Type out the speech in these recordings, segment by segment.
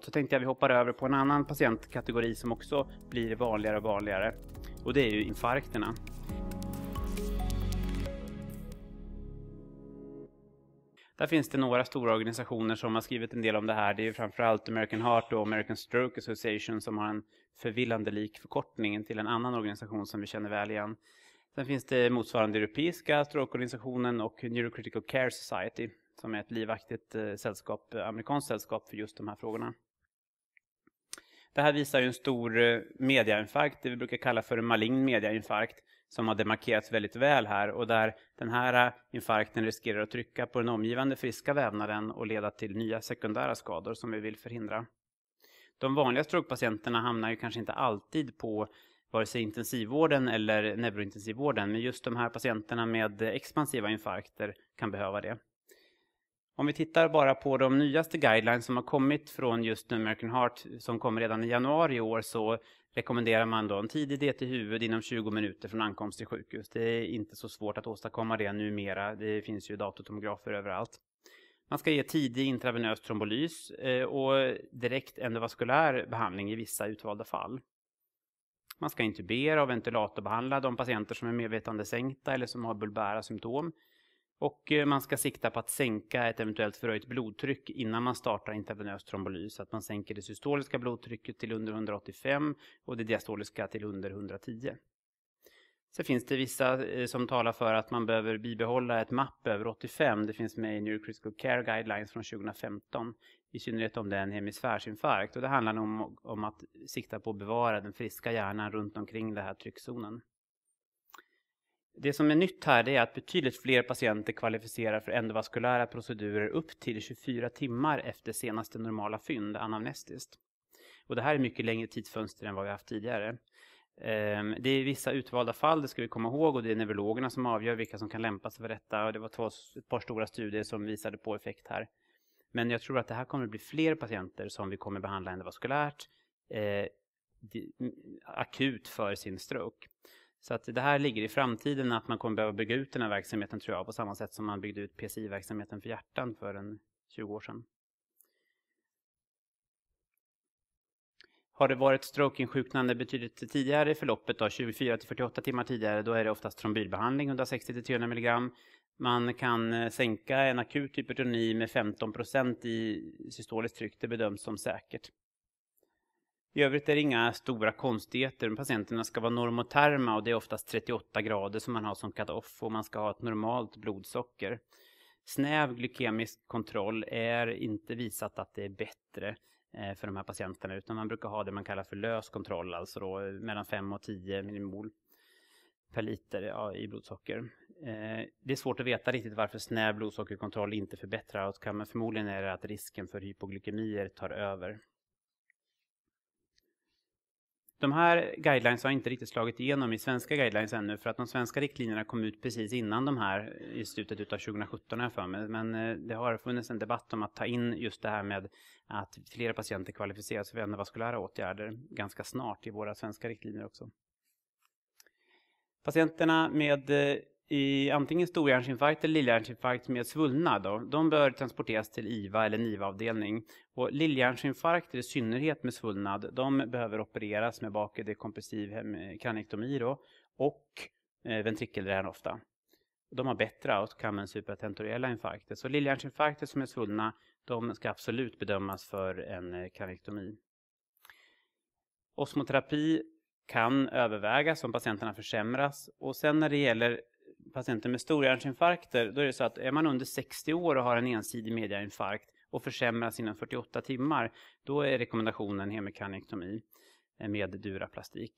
Så tänkte jag vi hoppar över på en annan patientkategori som också blir vanligare och vanligare. Och det är ju infarkterna. Där finns det några stora organisationer som har skrivit en del om det här. Det är framförallt American Heart och American Stroke Association som har en förvillande lik förkortning till en annan organisation som vi känner väl igen. Sen finns det motsvarande Europeiska strokeorganisationen och Neurocritical Care Society som är ett livaktigt eh, sällskap, amerikanskt sällskap för just de här frågorna. Det här visar ju en stor eh, mediainfarkt, det vi brukar kalla för en malign mediainfarkt, som har demarkerats väldigt väl här och där den här eh, infarkten riskerar att trycka på den omgivande friska vävnaden och leda till nya sekundära skador som vi vill förhindra. De vanliga strokepatienterna hamnar ju kanske inte alltid på vare sig intensivvården eller neurointensivvården, men just de här patienterna med eh, expansiva infarkter kan behöva det. Om vi tittar bara på de nyaste guidelines som har kommit från just American Heart som kom redan i januari i år så rekommenderar man då en tidig DT huvud inom 20 minuter från ankomst till sjukhus. Det är inte så svårt att åstadkomma det numera. Det finns ju datortomografer överallt. Man ska ge tidig intravenös trombolys eh, och direkt endovaskulär behandling i vissa utvalda fall. Man ska intubera och ventilatorbehandla de patienter som är medvetandesänkta eller som har bulbära symptom. Och eh, man ska sikta på att sänka ett eventuellt förhöjt blodtryck innan man startar intravenös trombolys. att man sänker det systoliska blodtrycket till under 185 och det diastoliska till under 110. Sen finns det vissa eh, som talar för att man behöver bibehålla ett mapp över 85. Det finns med i New Critical Care Guidelines från 2015. I synnerhet om det är en hemisfärsinfarkt. Och det handlar om, om att sikta på att bevara den friska hjärnan runt omkring den här tryckzonen. Det som är nytt här är att betydligt fler patienter kvalificerar för endovaskulära procedurer upp till 24 timmar efter senaste normala fynd anamnestiskt. Och det här är mycket längre tidsfönster än vad vi haft tidigare. Ehm, det är vissa utvalda fall, det ska vi komma ihåg, och det är neurologerna som avgör vilka som kan lämpa sig för detta. Och det var två, ett par stora studier som visade på effekt här. Men jag tror att det här kommer bli fler patienter som vi kommer behandla endovaskulärt eh, akut för sin stroke. Så att det här ligger i framtiden att man kommer behöva bygga ut den här verksamheten tror jag på samma sätt som man byggde ut PCI-verksamheten för hjärtan för en 20 år sedan. Har det varit strokeinsjuknande betydligt tidigare i förloppet, 24 48 timmar tidigare, då är det oftast trombylbehandling 160 300 mg. Man kan eh, sänka en akut hypertoni med 15 i systoliskt tryck, det bedöms som säkert. I övrigt är det inga stora konstigheter. Patienterna ska vara normoterma och det är oftast 38 grader som man har som cut-off och man ska ha ett normalt blodsocker. Snäv glykemisk kontroll är inte visat att det är bättre eh, för de här patienterna utan man brukar ha det man kallar för lös kontroll, alltså då eh, mellan 5 och 10 millimol per liter ja, i blodsocker. Eh, det är svårt att veta riktigt varför snäv blodsockerkontroll inte förbättrar outcome, men förmodligen är det att risken för hypoglykemier tar över de här guidelines har inte riktigt slagit igenom i svenska guidelines ännu för att de svenska riktlinjerna kom ut precis innan de här i slutet av 2017 här för mig. Men eh, det har funnits en debatt om att ta in just det här med att flera patienter kvalificeras för endovaskulära åtgärder ganska snart i våra svenska riktlinjer också. Patienterna med eh, i antingen storhjärnsinfarkt eller lillhjärnsinfarkt med svullnad då, de bör transporteras till IVA eller NIVA-avdelning. Och lillhjärnsinfarkter i synnerhet med svullnad, de behöver opereras med bakre dekompressiv kraniektomi då, och eh, ventrikelrän ofta. De har bättre outcome än supratentoriella infarkter. Så lillhjärnsinfarkter som är svullna, de ska absolut bedömas för en eh, kraniektomi. Osmoterapi kan övervägas om patienterna försämras och sen när det gäller patienter med storhjärnsinfarkter, då är det så att är man under 60 år och har en ensidig mediainfarkt och försämras inom 48 timmar, då är rekommendationen hemekranektomi eh, med duraplastik.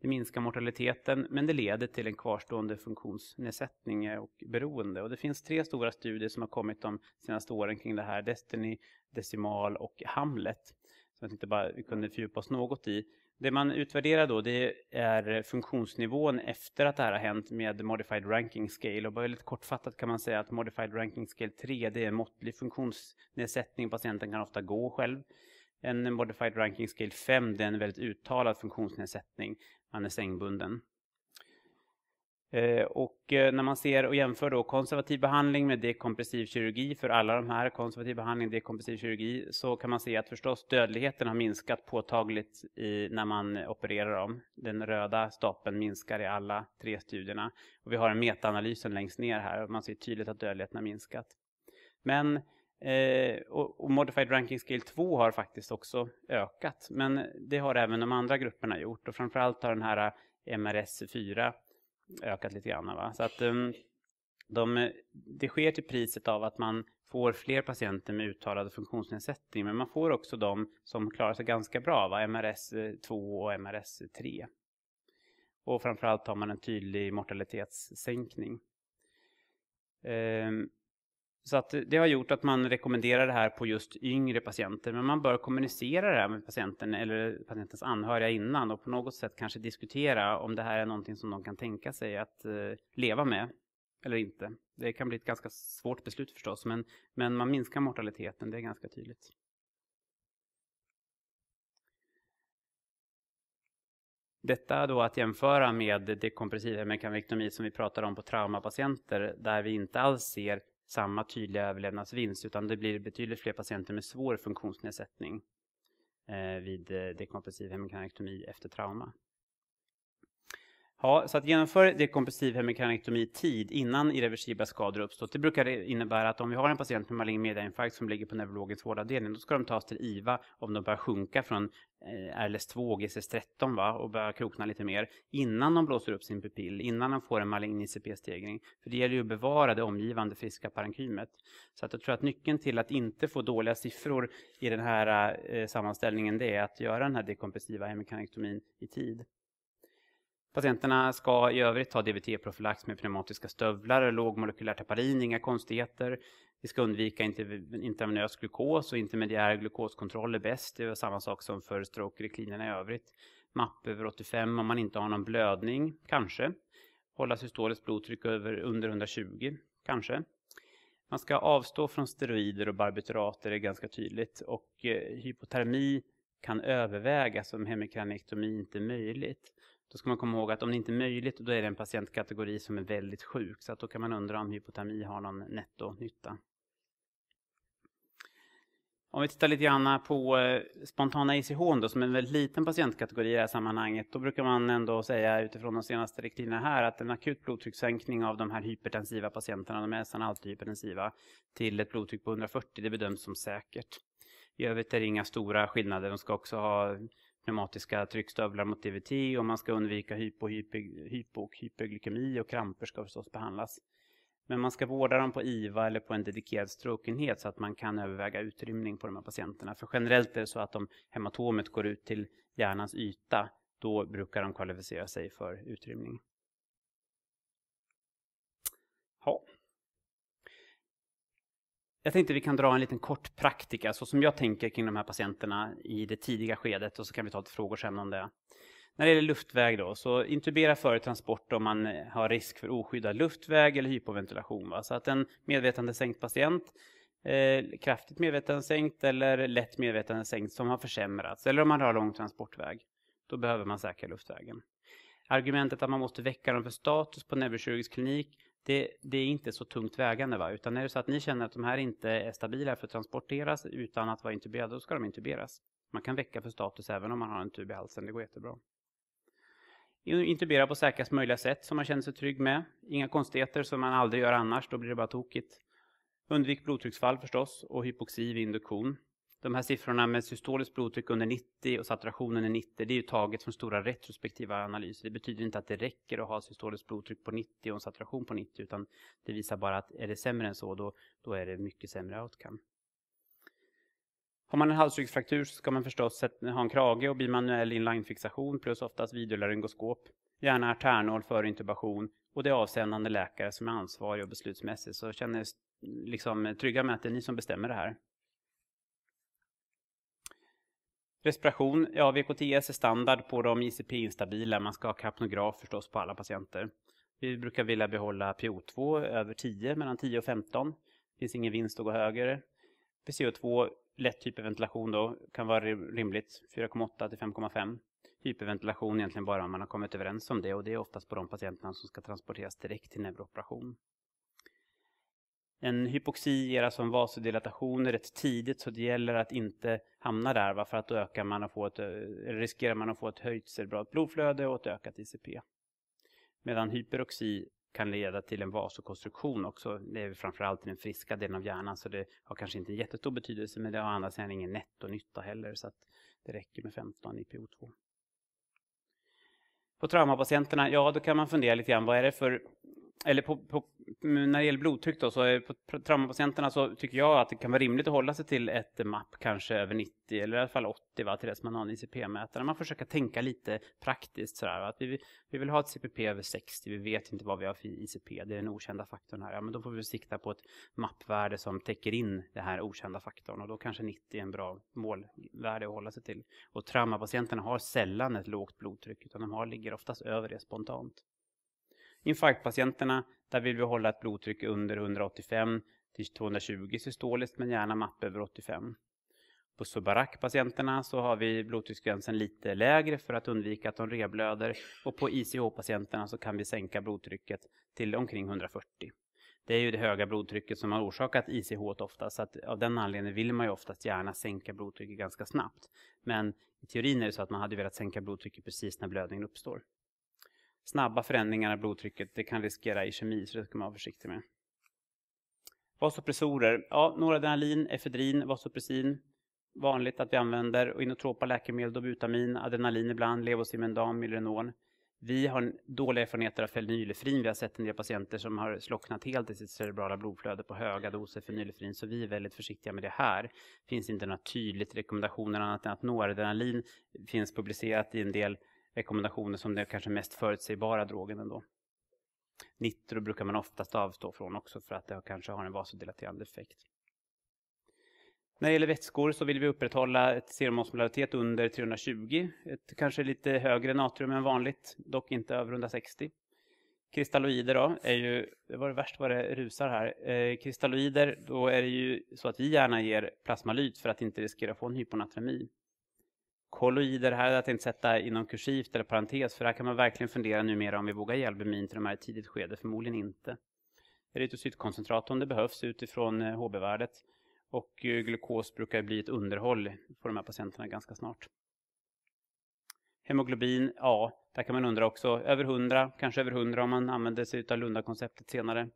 Det minskar mortaliteten, men det leder till en kvarstående funktionsnedsättning och beroende. Och det finns tre stora studier som har kommit de senaste åren kring det här, Destiny, Decimal och Hamlet, som jag tänkte bara vi kunde fördjupa oss något i. Det man utvärderar då det är funktionsnivån efter att det här har hänt med Modified Ranking Scale och bara väldigt kortfattat kan man säga att Modified Ranking Scale 3 det är en måttlig funktionsnedsättning, patienten kan ofta gå själv. En Modified Ranking Scale 5 det är en väldigt uttalad funktionsnedsättning, man är sängbunden. Eh, och eh, när man ser och jämför då konservativ behandling med dekompressiv kirurgi för alla de här, konservativ behandling, dekompressiv kirurgi, så kan man se att förstås dödligheten har minskat påtagligt i, när man opererar dem. Den röda stapeln minskar i alla tre studierna. Och vi har en metaanalysen längst ner här och man ser tydligt att dödligheten har minskat. Men Eh, och, och, Modified Ranking Scale 2 har faktiskt också ökat, men det har även de andra grupperna gjort. Och framförallt har den här eh, MRS4 ökat lite grann. Va? Så att, ehm, de, det sker till priset av att man får fler patienter med uttalad funktionsnedsättning men man får också de som klarar sig ganska bra, va? MRS 2 eh, och MRS 3. Eh, och framförallt har man en tydlig mortalitetssänkning. Ehm, så att det har gjort att man rekommenderar det här på just yngre patienter, men man bör kommunicera det här med patienten eller patientens anhöriga innan och på något sätt kanske diskutera om det här är någonting som de kan tänka sig att eh, leva med eller inte. Det kan bli ett ganska svårt beslut förstås, men, men man minskar mortaliteten, det är ganska tydligt. Detta då att jämföra med dekompressiv hemmekanvektomi som vi pratar om på traumapatienter där vi inte alls ser samma tydliga överlevnadsvinst utan det blir betydligt fler patienter med svår funktionsnedsättning eh, vid eh, dekompressiv hemorkarektomi efter trauma. Ja, så att genomföra dekompressiv hemikranektomi i tid innan irreversibla skador uppstått, det brukar innebära att om vi har en patient med malign mediainfarkt som ligger på neurologisk vårdavdelning, då ska de tas till IVA om de börjar sjunka från RLS2 och GCS13 va, och börjar krokna lite mer, innan de blåser upp sin pupill, innan de får en malign ICP-stegring. För det gäller ju att bevara det omgivande friska parenkymet. Så att jag tror att nyckeln till att inte få dåliga siffror i den här eh, sammanställningen, det är att göra den här dekompressiva hemikanektomin i tid. Patienterna ska i övrigt ta DVT-profylax med pneumatiska stövlar och lågmolekylär heparin, inga konstigheter. Vi ska undvika intravenös glukos och intermediär glukoskontroll är bäst. Det är samma sak som för stroke reklinerna i övrigt. MAP över 85 om man inte har någon blödning, kanske. Hålla systoliskt blodtryck under 120, kanske. Man ska avstå från steroider och barbiturater, det är ganska tydligt. Och eh, hypotermi kan övervägas om hemikranektomi inte är möjligt. Då ska man komma ihåg att om det inte är möjligt, då är det en patientkategori som är väldigt sjuk. Så att då kan man undra om hypotermi har någon nettonytta. Om vi tittar lite grann på eh, spontana ICH då, som är en väldigt liten patientkategori i det här sammanhanget. Då brukar man ändå säga utifrån de senaste riktlinjerna här att en akut blodtryckssänkning av de här hypertensiva patienterna, de är nästan alltid hypertensiva, till ett blodtryck på 140, det bedöms som säkert. I övrigt är det inga stora skillnader. De ska också ha pneumatiska tryckstövlar mot DVT och man ska undvika hypo, hypo, hypo och hyperglykemi och kramper ska förstås behandlas. Men man ska vårda dem på IVA eller på en dedikerad strokeenhet så att man kan överväga utrymning på de här patienterna. För generellt är det så att om hematomet går ut till hjärnans yta, då brukar de kvalificera sig för utrymning. Jag tänkte vi kan dra en liten kort praktika, så som jag tänker kring de här patienterna i det tidiga skedet och så kan vi ta lite frågor sen om det. När det gäller luftväg då, så intubera före transport om man eh, har risk för oskyddad luftväg eller hypoventilation. Va? Så att en medvetande sänkt patient, eh, kraftigt medvetande sänkt eller lätt medvetande sänkt som har försämrats eller om man har lång transportväg, då behöver man säkra luftvägen. Argumentet att man måste väcka dem för status på neurokirurgisk klinik det, det, är inte så tungt vägande. Va? Utan är det så att ni känner att de här inte är stabila för att transporteras utan att vara intuberade, då ska de intuberas. Man kan väcka för status även om man har en tub i halsen, det går jättebra. Intubera på säkrast möjliga sätt som man känner sig trygg med. Inga konstigheter som man aldrig gör annars, då blir det bara tokigt. Undvik blodtrycksfall förstås och hypoxi vid induktion de här siffrorna med systoliskt blodtryck under 90 och saturationen är 90, det är ju taget från stora retrospektiva analyser. Det betyder inte att det räcker att ha systoliskt blodtryck på 90 och en saturation på 90, utan det visar bara att är det sämre än så, då, då är det mycket sämre outcome. Har man en halsryggsfraktur så ska man förstås ha en krage och bimanuell inlinefixation plus oftast videolaryngoskop. gärna arternål före intubation och det är avsändande läkare som är ansvarig och beslutsmässig. Så känner liksom trygga med att det är ni som bestämmer det här. Respiration, ja VKTS är standard på de ICP-instabila. Man ska ha kapnograf förstås på alla patienter. Vi brukar vilja behålla PO2 över 10, mellan 10 och 15. Det finns ingen vinst att gå högre. PCO2, lätt hyperventilation då, kan vara rimligt, 4,8 till 5,5. Hyperventilation egentligen bara om man har kommit överens om det och det är oftast på de patienterna som ska transporteras direkt till neurooperation. En hypoxi ger alltså en vasodilatation rätt tidigt så det gäller att inte hamna där va? för att då ökar man och får ett, eh, riskerar man att få ett höjt cerebralt blodflöde och ett ökat ICP. Medan hyperoxi kan leda till en vasokonstruktion också. Det är framförallt i den friska delen av hjärnan så det har kanske inte jättestor betydelse men det har andra sidan ingen nettonytta heller så att det räcker med 15 IPO2. På traumapatienterna, ja då kan man fundera lite grann vad är det för eller på, på, när det gäller blodtryck då, så är på traumapatienterna så tycker jag att det kan vara rimligt att hålla sig till ett mapp kanske över 90 eller i alla fall 80 va, till dess man har en ICP-mätare. Man försöker tänka lite praktiskt sådär. Va, att vi, vi vill ha ett CPP över 60, vi vet inte vad vi har för ICP, det är den okända faktorn här. Ja, men då får vi sikta på ett mappvärde som täcker in den här okända faktorn och då kanske 90 är en bra målvärde att hålla sig till. Och traumapatienterna har sällan ett lågt blodtryck utan de har, ligger oftast över det spontant. Infarktpatienterna, där vill vi hålla ett blodtryck under 185 till 220 systoliskt men gärna mapp över 85. På Subarak-patienterna så har vi blodtrycksgränsen lite lägre för att undvika att de reblöder och på ICH-patienterna så kan vi sänka blodtrycket till omkring 140. Det är ju det höga blodtrycket som har orsakat ICH ofta så att av den anledningen vill man ju oftast gärna sänka blodtrycket ganska snabbt. Men i teorin är det så att man hade velat sänka blodtrycket precis när blödningen uppstår snabba förändringar av blodtrycket det kan riskera i kemi, så det ska man vara försiktig med. Vasopressorer, ja, noradrenalin, efedrin, vasopressin. Vanligt att vi använder och inotropa läkemedel, dobutamin, adrenalin ibland, levosimendan, mylenon. Vi har dåliga erfarenheter av fenylefrin. Vi har sett en del patienter som har slocknat helt i sitt cerebrala blodflöde på höga doser fenylefrin, så vi är väldigt försiktiga med det här. Det finns inte några tydliga rekommendationer annat än att noradrenalin finns publicerat i en del rekommendationer som den kanske mest förutsägbara drogen ändå. Nitro brukar man oftast avstå från också för att det kanske har en vasodilaterande effekt. När det gäller vätskor så vill vi upprätthålla ett serumosmolaritet under 320, ett kanske lite högre natrium än vanligt, dock inte över 160. Kristalloider då, är ju, det var det värst vad det rusar här. Eh, kristalloider, då är det ju så att vi gärna ger plasmalyt för att inte riskera att få en hyponatremi kolloider här hade jag tänkt sätta inom kursivt eller parentes, för här kan man verkligen fundera numera om vi vågar ge albumin till de här i tidigt skede, förmodligen inte. Erytrocytkoncentrat om det behövs utifrån HB-värdet eh, och eh, glukos brukar bli ett underhåll för de här patienterna ganska snart. Hemoglobin, ja, där kan man undra också. Över 100, kanske över 100 om man använder sig av Lundakonceptet senare.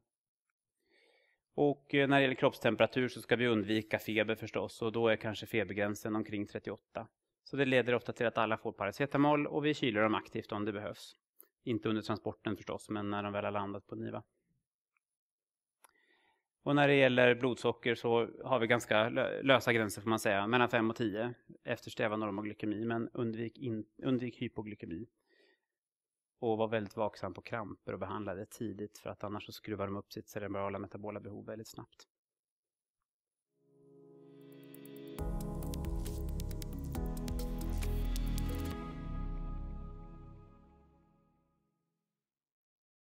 Och eh, när det gäller kroppstemperatur så ska vi undvika feber förstås och då är kanske febergränsen omkring 38. Så det leder ofta till att alla får paracetamol och vi kyler dem aktivt om det behövs. Inte under transporten förstås, men när de väl har landat på NIVA. Och när det gäller blodsocker så har vi ganska lösa gränser får man säga, mellan 5 och 10. Eftersträva normoglikemi, men undvik, in, undvik hypoglykemi. Och var väldigt vaksam på kramper och behandla det tidigt för att annars så skruvar de upp sitt cerebrala metabola behov väldigt snabbt.